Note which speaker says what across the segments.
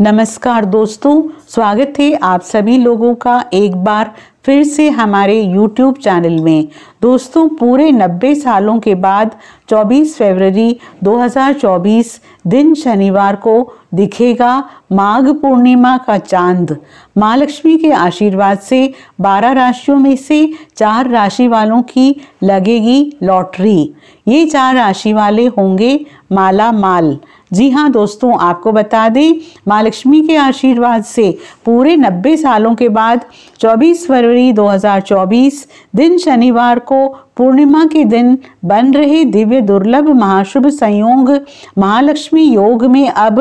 Speaker 1: नमस्कार दोस्तों स्वागत है आप सभी लोगों का एक बार फिर से हमारे YouTube चैनल में दोस्तों पूरे 90 सालों के बाद 24 फरवरी 2024 दिन शनिवार को दिखेगा माघ पूर्णिमा का चांद माँ लक्ष्मी के आशीर्वाद से 12 राशियों में से चार राशि वालों की लगेगी लॉटरी ये चार राशि वाले होंगे माला माल जी हाँ दोस्तों आपको बता दें माँ लक्ष्मी के आशीर्वाद से पूरे 90 सालों के बाद 24 फरवरी 2024 दिन शनिवार को पूर्णिमा के दिन बन रहे दिव्य दुर्लभ महाशुभ संयोग महालक्ष्मी योग में अब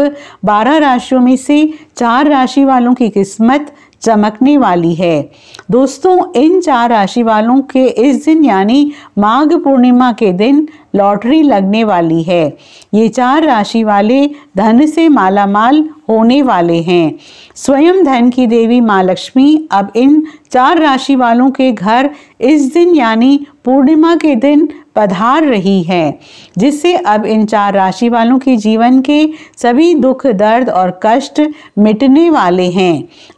Speaker 1: 12 राशियों में से चार राशि वालों की किस्मत चमकने वाली है दोस्तों इन चार राशि वालों के इस दिन यानी माघ पूर्णिमा के दिन लॉटरी लगने वाली है ये चार राशि वाले धन से मालामाल होने वाले हैं स्वयं धन की देवी माँ लक्ष्मी अब इन चार राशि वालों के घर इस दिन यानी पूर्णिमा के दिन पधार रही है जिससे अब इन चार राशि वालों के जीवन के सभी दुख दर्द और कष्ट मिटने वाले हैं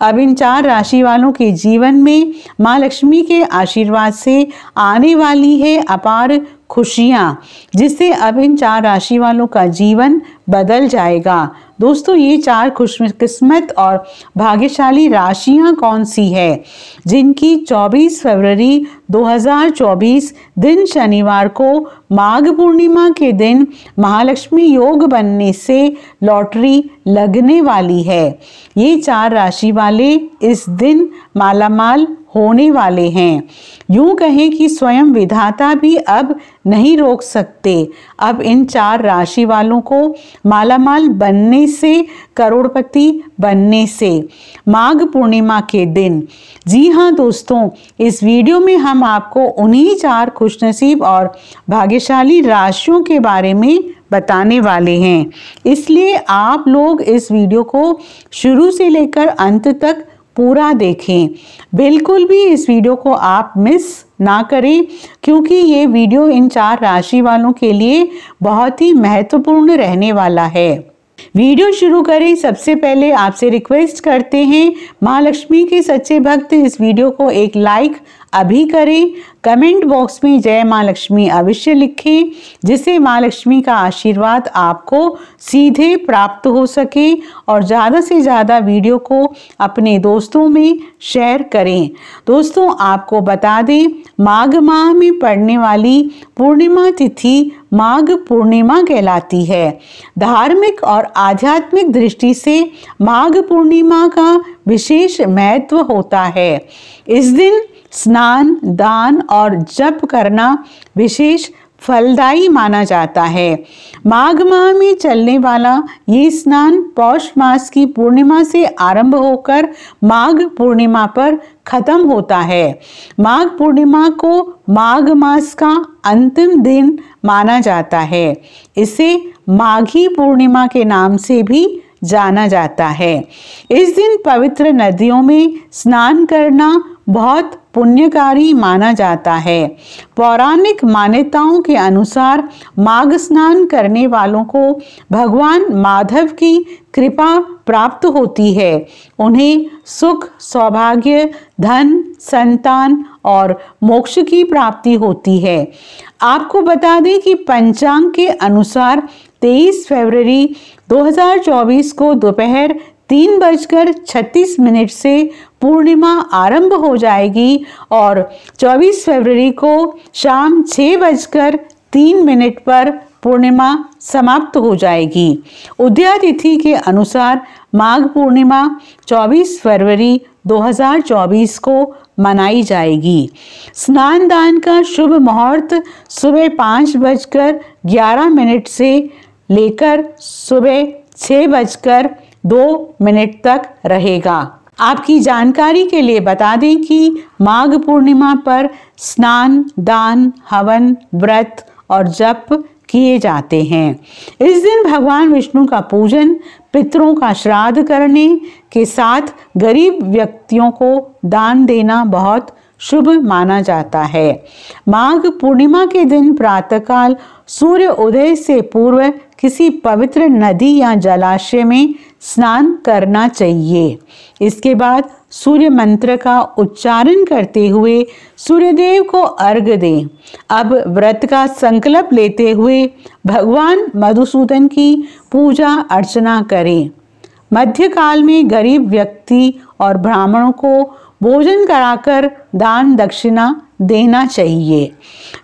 Speaker 1: अब इन चार राशि वालों के जीवन में माँ लक्ष्मी के आशीर्वाद से आने वाली है अपार खुशियाँ जिससे अब इन चार राशि वालों का जीवन बदल जाएगा दोस्तों ये चार खुश किस्मत और भाग्यशाली राशियाँ कौन सी है जिनकी 24 फरवरी 2024 दिन शनिवार को माघ पूर्णिमा के दिन महालक्ष्मी योग बनने से लॉटरी लगने वाली है ये चार राशि वाले इस दिन मालामाल होने वाले हैं यूं कहें कि स्वयं विधाता भी अब नहीं रोक सकते अब इन चार राशि वालों को मालामाल बनने से करोड़पति बनने से माघ पूर्णिमा के दिन जी हाँ दोस्तों इस वीडियो में हम आपको उन्हीं चार खुशनसीब और भाग्यशाली राशियों के बारे में बताने वाले हैं इसलिए आप लोग इस वीडियो को शुरू से लेकर अंत तक पूरा देखें बिल्कुल भी इस वीडियो को आप मिस ना करें क्योंकि ये वीडियो इन चार राशि वालों के लिए बहुत ही महत्वपूर्ण रहने वाला है वीडियो शुरू करें सबसे पहले आपसे रिक्वेस्ट करते हैं महालक्ष्मी के सच्चे भक्त इस वीडियो को एक लाइक अभी करें कमेंट बॉक्स में जय माँ लक्ष्मी अवश्य लिखें जिससे माँ लक्ष्मी का आशीर्वाद आपको सीधे प्राप्त हो सके और ज़्यादा से ज़्यादा वीडियो को अपने दोस्तों में शेयर करें दोस्तों आपको बता दें माघ माह में पड़ने वाली पूर्णिमा तिथि माघ पूर्णिमा कहलाती है धार्मिक और आध्यात्मिक दृष्टि से माघ पूर्णिमा का विशेष महत्व होता है इस दिन स्नान दान और जप करना विशेष फलदायी माना जाता है माघ माह में चलने वाला ये स्नान पौष मास की पूर्णिमा से आरंभ होकर माघ पूर्णिमा पर खत्म होता है माघ पूर्णिमा को माघ मास का अंतिम दिन माना जाता है इसे माघी पूर्णिमा के नाम से भी जाना जाता है इस दिन पवित्र नदियों में स्नान करना बहुत पुण्यकारी माना जाता है पौराणिक मान्यताओं के अनुसार माघ स्नान करने वालों को भगवान माधव की कृपा प्राप्त होती है उन्हें सुख सौभाग्य धन संतान और मोक्ष की प्राप्ति होती है आपको बता दें कि पंचांग के अनुसार 23 फरवरी 2024 को दोपहर तीन बजकर छत्तीस मिनट से पूर्णिमा आरंभ हो जाएगी और 24 फरवरी को शाम छः बजकर तीन मिनट पर पूर्णिमा समाप्त हो जाएगी उद्यातिथि तिथि के अनुसार माघ पूर्णिमा 24 फरवरी 2024 को मनाई जाएगी स्नान दान का शुभ मुहूर्त सुबह पाँच बजकर ग्यारह मिनट से लेकर सुबह छः बजकर दो मिनट तक रहेगा आपकी जानकारी के लिए बता दें कि माघ पूर्णिमा पर स्नान दान हवन व्रत और जप किए जाते हैं इस दिन भगवान विष्णु का पूजन पितरों का श्राद्ध करने के साथ गरीब व्यक्तियों को दान देना बहुत शुभ माना जाता है माघ पूर्णिमा के दिन प्रातःकाल सूर्य उदय से पूर्व किसी पवित्र नदी या जलाशय में स्नान करना चाहिए इसके बाद सूर्य मंत्र का उच्चारण करते हुए सूर्यदेव को अर्घ दें अब व्रत का संकल्प लेते हुए भगवान मधुसूदन की पूजा अर्चना करें मध्यकाल में गरीब व्यक्ति और ब्राह्मणों को भोजन कराकर दान दक्षिणा देना चाहिए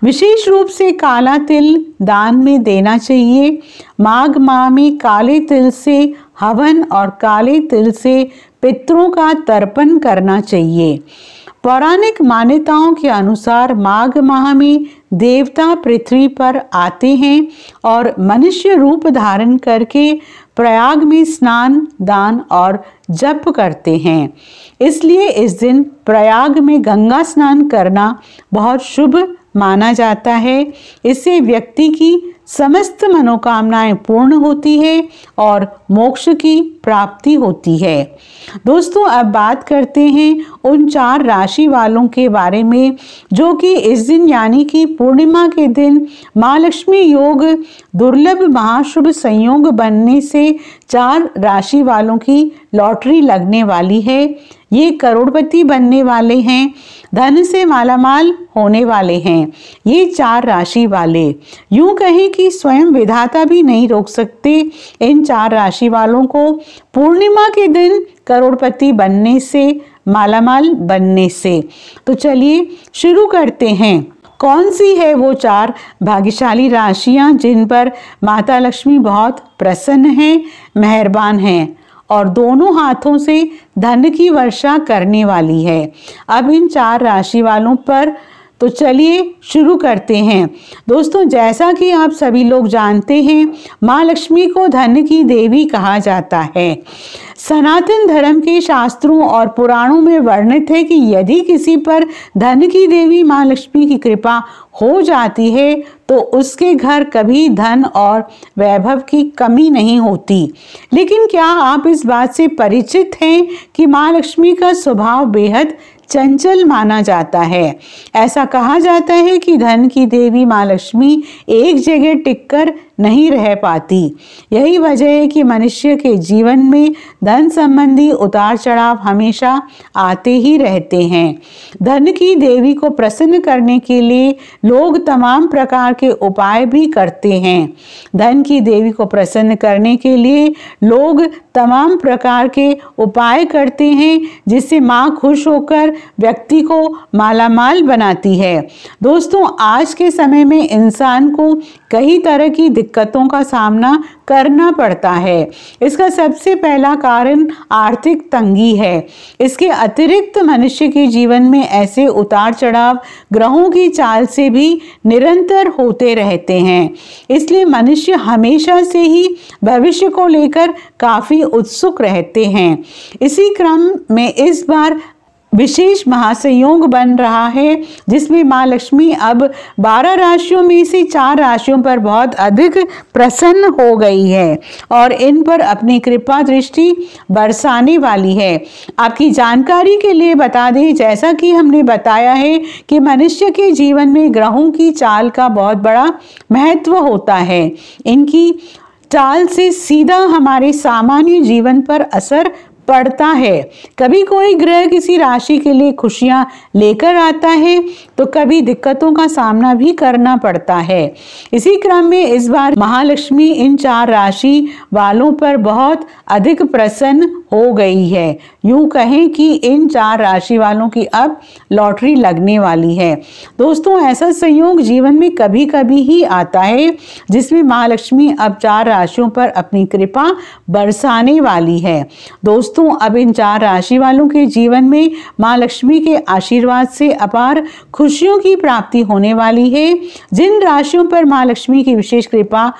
Speaker 1: विशेष रूप से काला तिल दान में देना चाहिए माघ माह में काले तिल से हवन और काले तिल से पितरों का तर्पण करना चाहिए पौराणिक मान्यताओं के अनुसार माघ माह में देवता पृथ्वी पर आते हैं और मनुष्य रूप धारण करके प्रयाग में स्नान दान और जप करते हैं इसलिए इस दिन प्रयाग में गंगा स्नान करना बहुत शुभ माना जाता है इससे व्यक्ति की समस्त मनोकामनाएं पूर्ण होती है और मोक्ष की प्राप्ति होती है दोस्तों अब बात करते हैं उन चार राशि वालों के बारे में जो कि इस दिन यानी कि पूर्णिमा के दिन माँ लक्ष्मी योग दुर्लभ महाशुभ संयोग बनने से चार राशि वालों की लॉटरी लगने वाली है ये करोड़पति बनने वाले हैं धन से मालामाल होने वाले हैं ये चार राशि वाले यूं कहें कि स्वयं विधाता भी नहीं रोक सकते इन चार राशि वालों को पूर्णिमा के दिन करोड़पति बनने से मालामाल बनने से तो चलिए शुरू करते हैं कौन सी है वो चार भाग्यशाली राशियाँ जिन पर माता लक्ष्मी बहुत प्रसन्न हैं मेहरबान हैं और दोनों हाथों से धन की वर्षा करने वाली है अब इन चार राशि वालों पर तो चलिए शुरू करते हैं दोस्तों जैसा कि आप सभी लोग जानते हैं माँ लक्ष्मी को धन की देवी कहा जाता है सनातन धर्म के शास्त्रों और पुराणों में वर्णित है कि यदि किसी पर धन की देवी माँ लक्ष्मी की कृपा हो जाती है तो उसके घर कभी धन और वैभव की कमी नहीं होती लेकिन क्या आप इस बात से परिचित हैं कि माँ लक्ष्मी का स्वभाव बेहद चंचल माना जाता है ऐसा कहा जाता है कि धन की देवी माँ लक्ष्मी एक जगह टिककर नहीं रह पाती यही वजह है कि मनुष्य के जीवन में धन संबंधी उतार चढ़ाव हमेशा आते ही रहते हैं धन की देवी को प्रसन्न करने के लिए लोग तमाम प्रकार के उपाय भी करते हैं धन की देवी को प्रसन्न करने के लिए लोग तमाम प्रकार के उपाय करते हैं जिससे माँ खुश होकर व्यक्ति को मालामाल बनाती है दोस्तों आज के समय में इंसान को कई तरह की दिक्कतों का सामना करना पड़ता है इसका सबसे पहला कारण आर्थिक तंगी है इसके अतिरिक्त मनुष्य के जीवन में ऐसे उतार चढ़ाव ग्रहों की चाल से भी निरंतर होते रहते हैं इसलिए मनुष्य हमेशा से ही भविष्य को लेकर काफ़ी उत्सुक रहते हैं इसी क्रम में इस बार विशेष महासंयोग बन रहा है जिसमें माँ लक्ष्मी अब बारह राशियों में से चार राशियों पर बहुत अधिक प्रसन्न हो गई है और इन पर अपनी कृपा दृष्टि बरसाने वाली है आपकी जानकारी के लिए बता दें जैसा कि हमने बताया है कि मनुष्य के जीवन में ग्रहों की चाल का बहुत बड़ा महत्व होता है इनकी चाल से सीधा हमारे सामान्य जीवन पर असर पड़ता है कभी कोई ग्रह किसी राशि के लिए खुशियां लेकर आता है तो कभी दिक्कतों का सामना भी करना पड़ता है इसी क्रम में इस बार महालक्ष्मी इन चार राशि वालों पर बहुत अधिक प्रसन्न हो गई है यूं कहें कि इन चार राशि वालों की अब लॉटरी लगने वाली है दोस्तों ऐसा संयोग जीवन में कभी कभी ही आता है जिसमें महालक्ष्मी अब चार राशियों पर अपनी कृपा बरसाने वाली है दोस्तों दोस्तों अब इन चार राशि वालों के जीवन में माँ लक्ष्मी के आशीर्वाद से अपार खुशियों की प्राप्ति होने वाली है जिन राशियों पर माँ लक्ष्मी की विशेष कृपा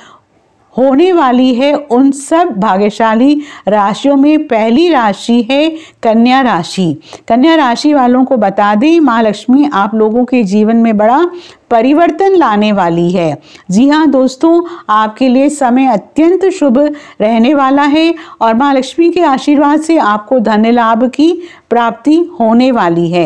Speaker 1: होने वाली है उन सब भाग्यशाली राशियों में पहली राशि है कन्या राशि कन्या राशि वालों को बता दें माँ लक्ष्मी आप लोगों के जीवन में बड़ा परिवर्तन लाने वाली है जी हाँ दोस्तों आपके लिए समय अत्यंत शुभ रहने वाला है और माँ लक्ष्मी के आशीर्वाद से आपको धन लाभ की प्राप्ति होने वाली है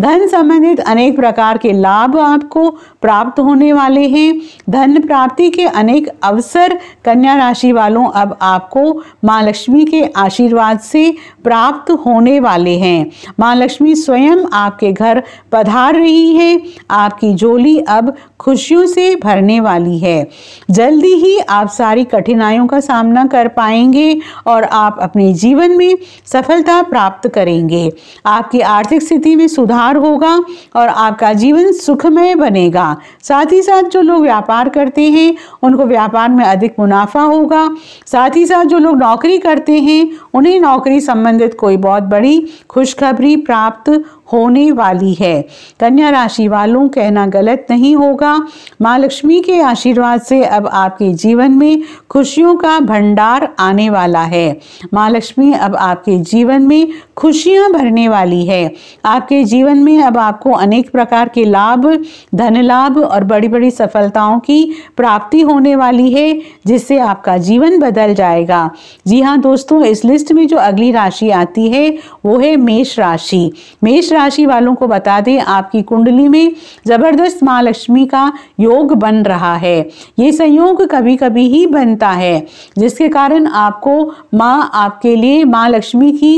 Speaker 1: धन संबंधित अनेक प्रकार के लाभ आपको प्राप्त होने वाले हैं धन प्राप्ति के अनेक अवसर कन्या राशि वालों अब आपको माँ लक्ष्मी के आशीर्वाद से प्राप्त होने वाले हैं माँ लक्ष्मी स्वयं आपके घर पधार रही है आपकी झोली अब खुशियों से भरने वाली है जल्दी ही आप सारी कठिनाइयों का सामना कर पाएंगे और आप अपने जीवन में सफलता प्राप्त करेंगे आपकी आर्थिक स्थिति में सुधार होगा और आपका जीवन सुखमय बनेगा साथ ही साथ जो लोग व्यापार करते हैं उनको व्यापार में अधिक मुनाफा होगा साथ ही साथ जो लोग नौकरी करते हैं उन्हें नौकरी संबंधित कोई बहुत बड़ी खुशखबरी प्राप्त होने वाली है कन्या राशि वालों कहना गलत नहीं होगा माँ लक्ष्मी के आशीर्वाद से अब आपके जीवन में खुशियों का भंडार आने वाला है माँ लक्ष्मी अब आपके जीवन में खुशियाँ भरने वाली है आपके जीवन में अब आपको अनेक प्रकार के लाभ धन लाभ और बड़ी बड़ी सफलताओं की प्राप्ति होने वाली है जिससे आपका जीवन बदल जाएगा जी हाँ दोस्तों इस लिस्ट में जो अगली राशि आती है वो है मेष राशि मेष राशि वालों को बता दें आपकी कुंडली में जबरदस्त माँ लक्ष्मी का योग बन रहा है ये संयोग कभी कभी ही बनता है जिसके कारण आपको माँ आपके लिए माँ लक्ष्मी की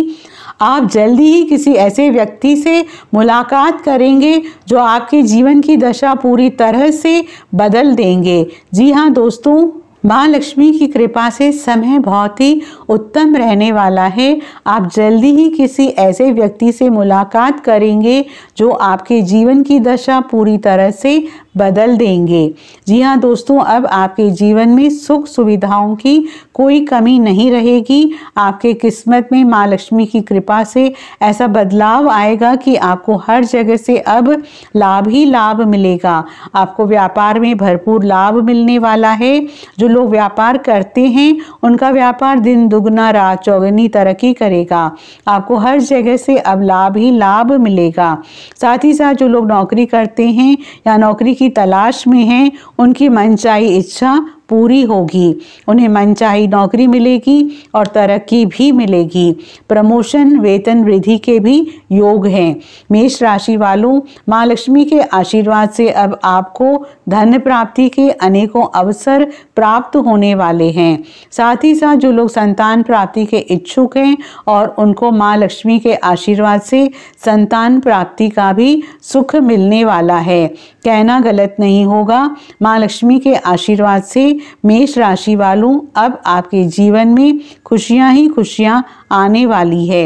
Speaker 1: आप जल्दी ही किसी ऐसे व्यक्ति से मुलाकात करेंगे जो आपके जीवन की दशा पूरी तरह से बदल देंगे जी हाँ दोस्तों माँ लक्ष्मी की कृपा से समय बहुत ही उत्तम रहने वाला है आप जल्दी ही किसी ऐसे व्यक्ति से मुलाकात करेंगे जो आपके जीवन की दशा पूरी तरह से बदल देंगे जी हाँ दोस्तों अब आपके जीवन में सुख सुविधाओं की कोई कमी नहीं रहेगी आपके किस्मत में माँ लक्ष्मी की कृपा से ऐसा बदलाव आएगा कि आपको हर जगह से अब लाभ ही लाभ मिलेगा आपको व्यापार में भरपूर लाभ मिलने वाला है जो लोग व्यापार करते हैं उनका व्यापार दिन दुगना रात चौगनी तरक्की करेगा आपको हर जगह से अब लाभ ही लाभ मिलेगा साथ ही साथ जो लोग नौकरी करते हैं या नौकरी की की तलाश में हैं उनकी मनचाही इच्छा पूरी होगी उन्हें मनचाही नौकरी मिलेगी और तरक्की भी मिलेगी प्रमोशन वेतन वृद्धि के भी योग हैं मेष राशि वालों माँ लक्ष्मी के आशीर्वाद से अब आपको धन प्राप्ति के अनेकों अवसर प्राप्त होने वाले हैं साथ ही साथ जो लोग संतान प्राप्ति के इच्छुक हैं और उनको माँ लक्ष्मी के आशीर्वाद से संतान प्राप्ति का भी सुख मिलने वाला है कहना गलत नहीं होगा माँ लक्ष्मी के आशीर्वाद से मेष राशि वालों अब आपके जीवन में खुशियां ही खुशियां आने वाली है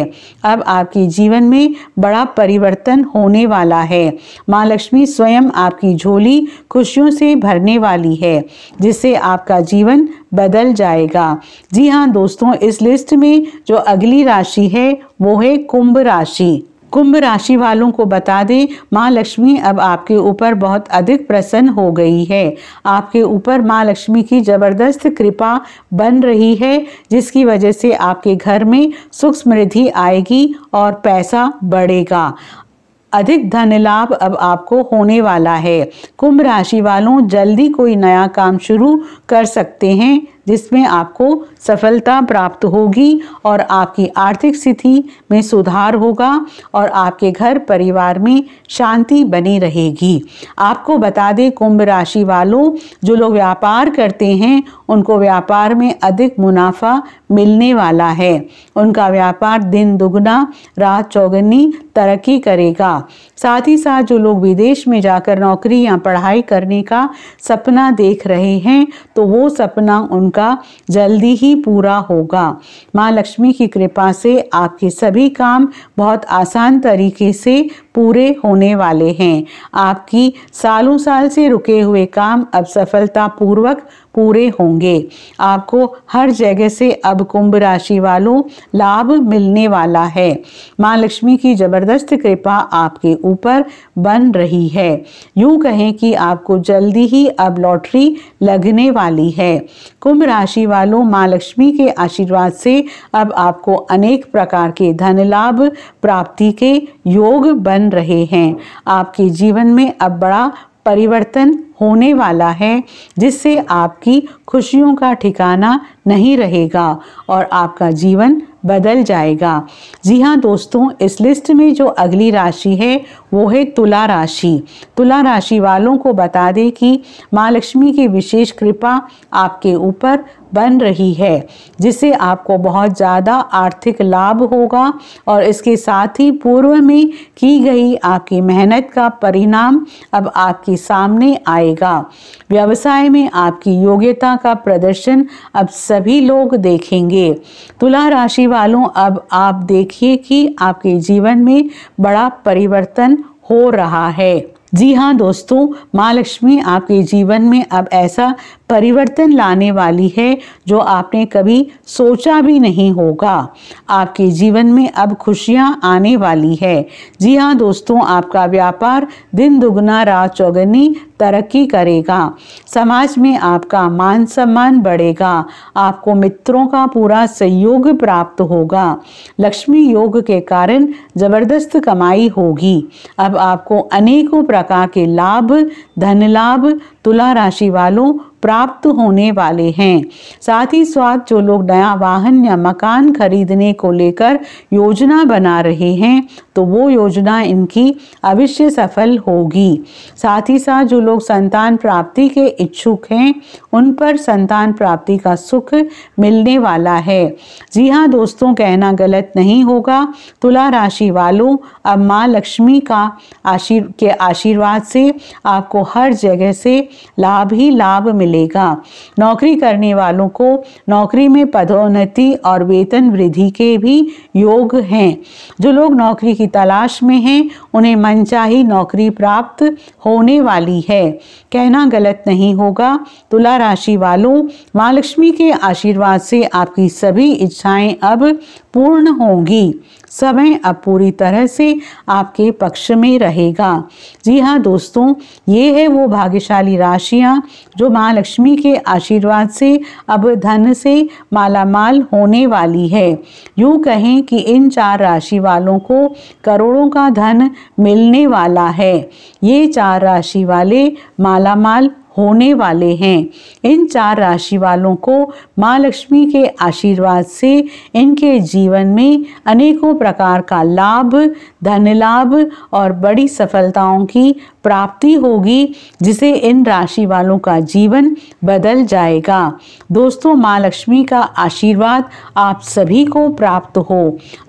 Speaker 1: अब आपके जीवन में बड़ा परिवर्तन होने वाला है माँ लक्ष्मी स्वयं आपकी झोली खुशियों से भरने वाली है जिससे आपका जीवन बदल जाएगा जी हाँ दोस्तों इस लिस्ट में जो अगली राशि है वो है कुंभ राशि कुंभ राशि वालों को बता दें माँ लक्ष्मी अब आपके ऊपर बहुत अधिक प्रसन्न हो गई है आपके ऊपर माँ लक्ष्मी की ज़बरदस्त कृपा बन रही है जिसकी वजह से आपके घर में सुख समृद्धि आएगी और पैसा बढ़ेगा अधिक धन लाभ अब आपको होने वाला है कुंभ राशि वालों जल्दी कोई नया काम शुरू कर सकते हैं जिसमें आपको सफलता प्राप्त होगी और आपकी आर्थिक स्थिति में सुधार होगा और आपके घर परिवार में शांति बनी रहेगी आपको बता दें कुंभ राशि वालों जो लोग व्यापार करते हैं उनको व्यापार में अधिक मुनाफा मिलने वाला है उनका व्यापार दिन दुगना रात चौगनी तरक्की करेगा साथ ही साथ जो लोग विदेश में जाकर नौकरी या पढ़ाई करने का सपना देख रहे हैं तो वो सपना उनका उनका जल्दी ही पूरा होगा माँ लक्ष्मी की कृपा से आपके सभी काम बहुत आसान तरीके से पूरे होने वाले हैं आपकी सालों साल से रुके हुए काम अब सफलतापूर्वक पूरे होंगे आपको हर जगह से अब कुंभ राशि वालों लाभ मिलने वाला है माँ लक्ष्मी की ज़बरदस्त कृपा आपके ऊपर बन रही है यूं कहें कि आपको जल्दी ही अब लॉटरी लगने वाली है कुंभ राशि वालों माँ लक्ष्मी के आशीर्वाद से अब आपको अनेक प्रकार के धन लाभ प्राप्ति के योग बन रहे हैं आपके जीवन में अब बड़ा परिवर्तन होने वाला है जिससे आपकी खुशियों का ठिकाना नहीं रहेगा और आपका जीवन बदल जाएगा जी हाँ दोस्तों इस लिस्ट में जो अगली राशि है वो है तुला राशि तुला राशि वालों को बता दें कि माँ लक्ष्मी की विशेष कृपा आपके ऊपर बन रही है जिससे आपको बहुत ज़्यादा आर्थिक लाभ होगा और इसके साथ ही पूर्व में की गई आपकी मेहनत का परिणाम अब आपके सामने आएगा व्यवसाय में आपकी योग्यता का प्रदर्शन अब सभी लोग देखेंगे तुला राशि वालों अब आप देखिए कि आपके जीवन में बड़ा परिवर्तन हो रहा है जी हाँ दोस्तों माँ लक्ष्मी आपके जीवन में अब ऐसा परिवर्तन लाने वाली है जो आपने कभी सोचा भी नहीं होगा आपके जीवन में अब खुशियाँ आने वाली है जी हाँ दोस्तों आपका व्यापार दिन दुगना रात चौगनी तरक्की करेगा समाज में आपका मान सम्मान बढ़ेगा आपको मित्रों का पूरा सहयोग प्राप्त होगा लक्ष्मी योग के कारण जबरदस्त कमाई होगी अब आपको अनेकों प्रकार के लाभ धन लाभ तुला राशि वालों प्राप्त होने वाले हैं साथ ही साथ जो लोग नया वाहन या मकान खरीदने को लेकर योजना बना रहे हैं तो वो योजना इनकी अवश्य सफल होगी साथ ही साथ जो लोग संतान प्राप्ति के इच्छुक हैं उन पर संतान प्राप्ति का सुख मिलने वाला है जी हाँ दोस्तों कहना गलत नहीं होगा तुला राशि वालों अब माँ लक्ष्मी का आशीर के आशीर्वाद से आपको हर जगह से लाभ ही लाभ मिल मिलेगा नौकरी करने वालों को नौकरी में पदोन्नति और वेतन वृद्धि के भी योग हैं जो लोग नौकरी की तलाश में हैं उन्हें मनचाही नौकरी प्राप्त होने वाली है कहना गलत नहीं होगा तुला राशि वालों माँ लक्ष्मी के आशीर्वाद से आपकी सभी इच्छाएं अब पूर्ण होंगी समय अब पूरी तरह से आपके पक्ष में रहेगा जी हाँ दोस्तों ये है वो भाग्यशाली राशियाँ जो माँ लक्ष्मी के आशीर्वाद से अब धन से मालामाल होने वाली है यूँ कहें कि इन चार राशि वालों को करोड़ों का धन मिलने वाला है ये चार राशि वाले मालामाल होने वाले हैं इन चार राशि वालों को माँ लक्ष्मी के आशीर्वाद से इनके जीवन में अनेकों प्रकार का लाभ धन लाभ और बड़ी सफलताओं की प्राप्ति होगी जिसे इन राशि वालों का जीवन बदल जाएगा दोस्तों माँ लक्ष्मी का आशीर्वाद आप सभी को प्राप्त हो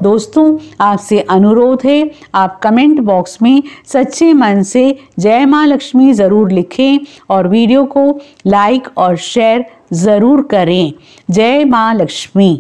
Speaker 1: दोस्तों आपसे अनुरोध है आप कमेंट बॉक्स में सच्चे मन से जय माँ लक्ष्मी ज़रूर लिखें और वीडियो को लाइक और शेयर ज़रूर करें जय माँ लक्ष्मी